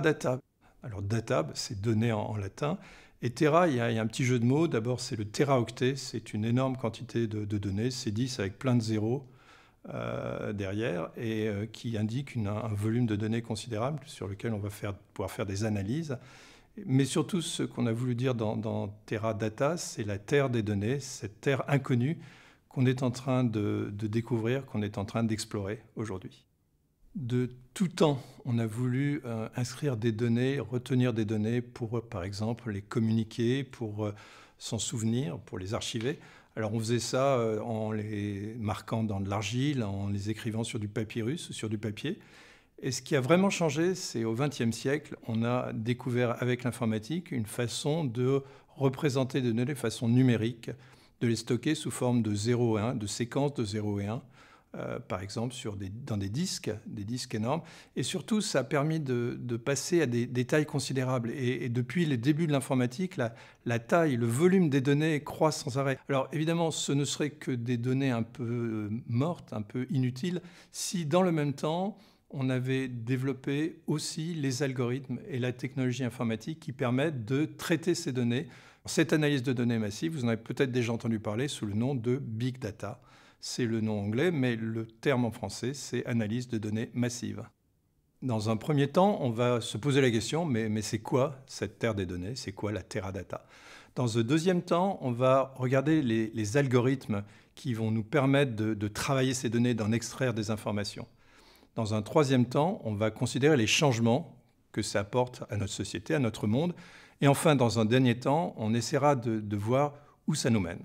data. Alors data, c'est données en, latin. Et terra, il y, a, un petit jeu de mots. D'abord, c'est le octet, c'est une énorme quantité de, données, c'est 10 avec plein de zéros euh, derrière, et euh, qui indique un volume de données considérable sur lequel on va faire, pouvoir faire des analyses. Mais surtout, ce qu'on a voulu dire dans, dans Terra Data, c'est la terre des données, cette terre inconnue qu'on est en train de découvrir, qu'on est en train d'explorer aujourd'hui. De tout temps, on a voulu euh, inscrire des données, retenir des données pour, euh, par exemple, les communiquer, pour euh, s'en souvenir, pour les archiver. Alors on faisait ça en les marquant dans de l'argile, en les écrivant sur du papyrus, sur du papier. Et ce qui a vraiment changé, c'est au XXe siècle, on a découvert avec l'informatique une façon de représenter des données de façon numérique, de les stocker sous forme de 0 et 1, de séquences de 0 et 1. Euh, par exemple sur des, dans des disques, des disques énormes. Et surtout, ça a permis de, passer à des, tailles considérables. Et, depuis les débuts de l'informatique, la, la, taille, le volume des données croît sans arrêt. Alors évidemment, ce ne serait que des données un peu euh, mortes, un peu inutiles, si dans le même temps, on avait développé aussi les algorithmes et la technologie informatique qui permettent de traiter ces données. Cette analyse de données massive, vous en avez peut-être déjà entendu parler sous le nom de big data c'est le nom anglais, mais le terme en français, c'est analyse de données massives. Dans un premier temps, on va se poser la question, mais, c'est quoi cette terre des données C'est quoi la Teradata Dans un deuxième temps, on va regarder les, algorithmes qui vont nous permettre de, travailler ces données, d'en extraire des informations. Dans un troisième temps, on va considérer les changements que ça apporte à notre société, à notre monde. Et enfin, dans un dernier temps, on essaiera de voir où ça nous mène.